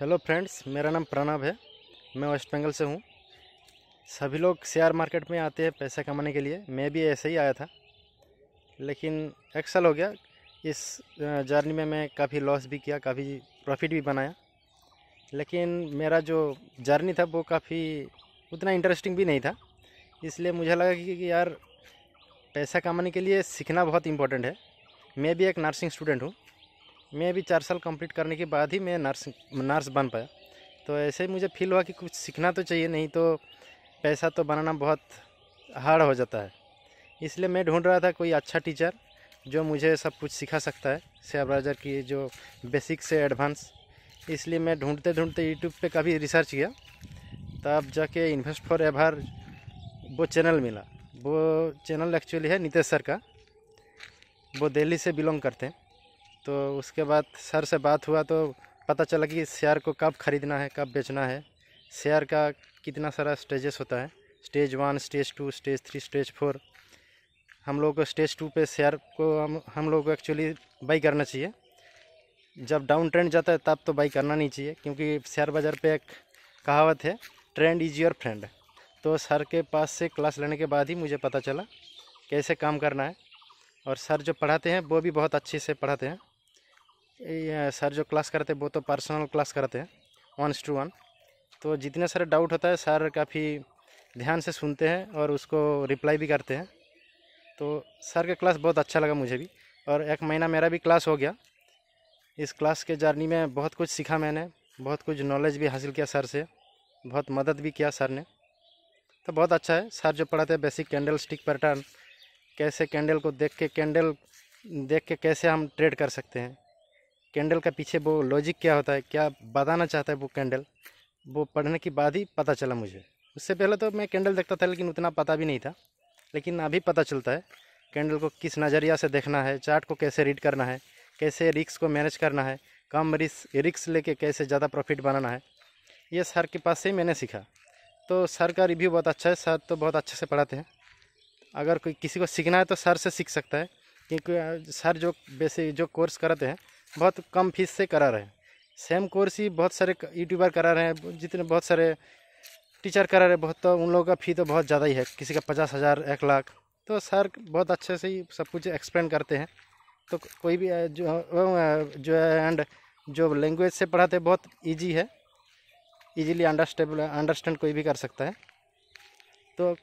hello friends मेरा नाम प्रणव है मैं वेस्ट बंगल से हूँ सभी लोग शेयर मार्केट में आते हैं पैसा कमाने के लिए मैं भी ऐसे ही आया था लेकिन एक साल हो गया इस जर्नी में मैं काफ़ी लॉस भी किया काफ़ी प्रॉफिट भी बनाया लेकिन मेरा जो जर्नी था वो काफ़ी उतना इंटरेस्टिंग भी नहीं था इसलिए मुझे लगा कि यार पैसा कमाने के लिए सीखना बहुत इम्पोर्टेंट है मैं भी एक नर्सिंग स्टूडेंट हूँ मैं भी चार साल कंप्लीट करने के बाद ही मैं नर्स नर्स बन पाया तो ऐसे ही मुझे फील हुआ कि कुछ सीखना तो चाहिए नहीं तो पैसा तो बनाना बहुत हार्ड हो जाता है इसलिए मैं ढूंढ रहा था कोई अच्छा टीचर जो मुझे सब कुछ सिखा सकता है सेब राजर की जो बेसिक से एडवांस इसलिए मैं ढूंढते ढूंढते यूट्यूब पे कभी रिसर्च किया तब जाके इन्वेस्ट फॉर एवर वो चैनल मिला वो चैनल एक्चुअली है नितेश सर का वो दिल्ली से बिलोंग करते हैं तो उसके बाद सर से बात हुआ तो पता चला कि शेयर को कब ख़रीदना है कब बेचना है शेयर का कितना सारा स्टेजेस होता है stage one stage two stage three stage four हम लोग को स्टेज टू पे शेयर को हम हम लोग को एक्चुअली बाई करना चाहिए जब डाउन ट्रेंड जाता है तब तो बाई करना नहीं चाहिए क्योंकि शेयर बाज़ार पे एक कहावत है ट्रेंड इज़ योर फ्रेंड तो सर के पास से क्लास लेने के बाद ही मुझे पता चला कैसे काम करना है और सर जो पढ़ाते हैं वो भी बहुत अच्छे से पढ़ाते हैं सर जो क्लास कराते हैं वो तो पर्सनल क्लास कराते हैं वन टू वन तो जितने सारे डाउट होता है सर काफ़ी ध्यान से सुनते हैं और उसको रिप्लाई भी करते हैं तो सर का क्लास बहुत अच्छा लगा मुझे भी और एक महीना मेरा भी क्लास हो गया इस क्लास के जर्नी में बहुत कुछ सीखा मैंने बहुत कुछ नॉलेज भी हासिल किया सर से बहुत मदद भी किया सर ने तो बहुत अच्छा है सर जो पढ़ाते हैं बेसिक कैंडल स्टिक पैटर्न कैसे कैंडल को देख के कैंडल देख के कैसे हम ट्रेड कर सकते हैं कैंडल का पीछे वो लॉजिक क्या होता है क्या बताना चाहता है वो कैंडल वो पढ़ने के बाद ही पता चला मुझे उससे पहले तो मैं कैंडल देखता था लेकिन उतना पता भी नहीं था लेकिन अभी पता चलता है कैंडल को किस नज़रिया से देखना है चार्ट को कैसे रीड करना है कैसे रिक्स को मैनेज करना है कम रिक्स रिक्स लेके कैसे ज़्यादा प्रॉफिट बनाना है ये सर के पास से मैंने सीखा तो सर का रिव्यू बहुत अच्छा है सर तो बहुत अच्छे से पढ़ाते हैं अगर कोई किसी को सीखना है तो सर से सीख सकता है क्योंकि सर जो वैसे जो कोर्स कराते हैं बहुत कम फीस से करा रहे हैं सेम कोर्स ही बहुत सारे यूट्यूबर करा रहे हैं जितने बहुत सारे टीचर करा रहे बहुत तो उन लोगों का फ़ी तो बहुत ज़्यादा ही है किसी का पचास हज़ार एक लाख तो सर बहुत अच्छे से ही सब कुछ एक्सप्लेन करते हैं तो कोई भी जो जो एंड जो लैंग्वेज से पढ़ाते बहुत इजी है इजीली अंडरस्टेबल अंडरस्टैंड कोई भी कर सकता है तो